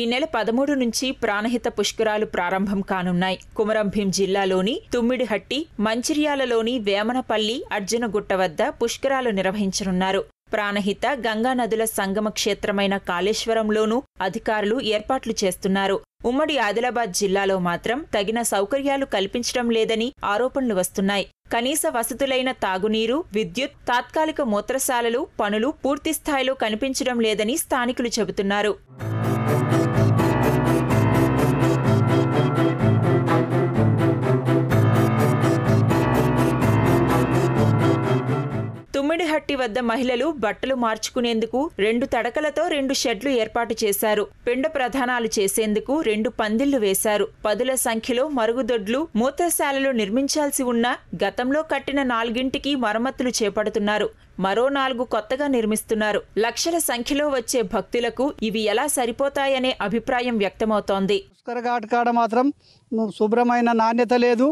ఈ నెల పదమూడు నుంచి ప్రాణహిత పుష్కరాలు ప్రారంభం కానున్నాయి కుమరంభీం జిల్లాలోని తుమ్మిడిహట్టి మంచిర్యాలలోని వేమనపల్లి అర్జునగుట్ట వద్ద పుష్కరాలు నిర్వహించనున్నారు ప్రాణహిత గంగానదుల సంగమ క్షేత్రమైన కాళేశ్వరంలోనూ అధికారులు ఏర్పాట్లు చేస్తున్నారు ఉమ్మడి ఆదిలాబాద్ జిల్లాలో మాత్రం తగిన సౌకర్యాలు కల్పించడం లేదని ఆరోపణలు వస్తున్నాయి కనీస వసతులైన తాగునీరు విద్యుత్ తాత్కాలిక మూత్రశాలలు పనులు పూర్తిస్థాయిలో కనిపించడం లేదని స్థానికులు చెబుతున్నారు తుమ్మిడిహట్టి వద్ద మహిళలు బట్టలు మార్చుకునేందుకు రెండు తడకలతో రెండు షెడ్లు ఏర్పాటు చేశారు పిండ ప్రధానాలు చేసేందుకు రెండు పందిళ్లు వేశారు పదుల సంఖ్యలో మరుగుదొడ్లు మూత్రశాలలు నిర్మించాల్సి ఉన్నా గతంలో కట్టిన నాలుగింటికి మరమ్మతులు చేపడుతున్నారు మరో నాలుగు కొత్తగా నిర్మిస్తున్నారు లక్షల సంఖ్యలో వచ్చే భక్తులకు ఇవి ఎలా సరిపోతాయనే అభిప్రాయం వ్యక్తమవుతోంది కాడ మాత్రం శుభ్రమైన నాణ్యత లేదు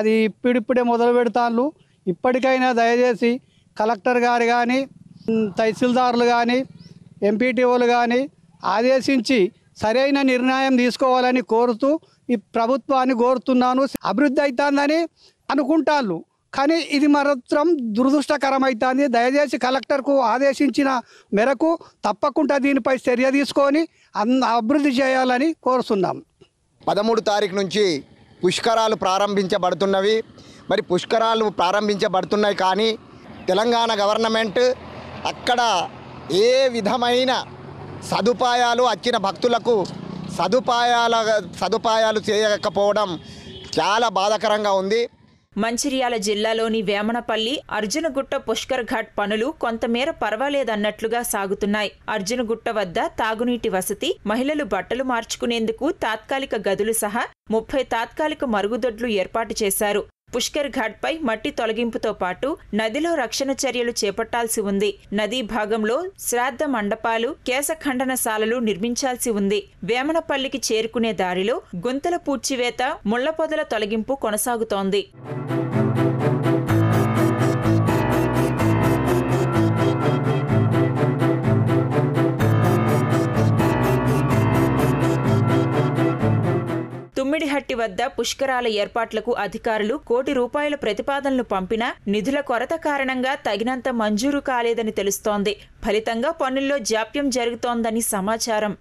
అది ఇప్పుడిప్పుడే మొదలు పెడతాను ఇప్పటికైనా దయచేసి కలెక్టర్ గారు కానీ తహసీల్దారులు కానీ ఎంపీటీఓలు కానీ ఆదేశించి సరైన నిర్ణయం తీసుకోవాలని కోరుతూ ఈ ప్రభుత్వాన్ని కోరుతున్నాను అభివృద్ధి అవుతుందని అనుకుంటాను కానీ ఇది మాత్రం దురదృష్టకరమవుతుంది దయచేసి కలెక్టర్కు ఆదేశించిన మేరకు తప్పకుండా దీనిపై చర్య తీసుకొని అభివృద్ధి చేయాలని కోరుతున్నాం పదమూడు తారీఖు నుంచి పుష్కరాలు ప్రారంభించబడుతున్నవి మరి పుష్కరాలు ప్రారంభించబడుతున్నాయి కానీ తెలంగాణ గవర్నమెంట్ అక్కడ ఏ విధమైన సదుపాయాలు వచ్చిన భక్తులకు సదుపాయాల సదుపాయాలు చేయకపోవడం చాలా బాధాకరంగా ఉంది మంచిర్యాల జిల్లాలోని వేమనపల్లి అర్జునగుట్ట పుష్కర్ ఘాట్ పనులు కొంతమేర పర్వాలేదన్నట్లుగా సాగుతున్నాయి అర్జునగుట్ట వద్ద తాగునీటి వసతి మహిళలు బట్టలు మార్చుకునేందుకు తాత్కాలిక గదులు సహా ముప్పై తాత్కాలిక మరుగుదొడ్లు ఏర్పాటు చేశారు పుష్కర్ ఘాట్పై మట్టి తొలగింపుతో పాటు నదిలో రక్షణ చర్యలు చేపట్టాల్సి ఉంది నదీ భాగంలో శ్రాద్ధ మండపాలు కేశఖండనశాలలు నిర్మించాల్సి ఉంది వేమనపల్లికి చేరుకునే దారిలో గుంతల పూడ్చివేత ముళ్ల పొదల తొలగింపు కొనసాగుతోంది తుమ్మిడిహట్టి వద్ద పుష్కరాల ఏర్పాట్లకు అధికారులు కోటి రూపాయల ప్రతిపాదనలు పంపినా నిధుల కొరత కారణంగా తగినంత మంజూరు కాలేదని తెలుస్తోంది ఫలితంగా పనుల్లో జాప్యం జరుగుతోందని సమాచారం